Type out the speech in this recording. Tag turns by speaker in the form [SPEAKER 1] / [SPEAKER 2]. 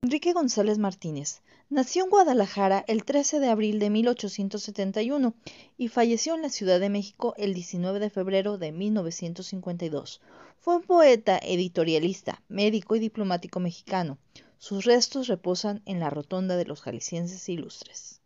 [SPEAKER 1] Enrique González Martínez nació en Guadalajara el 13 de abril de 1871 y falleció en la Ciudad de México el 19 de febrero de 1952. Fue un poeta, editorialista, médico y diplomático mexicano. Sus restos reposan en la Rotonda de los Jaliscienses Ilustres.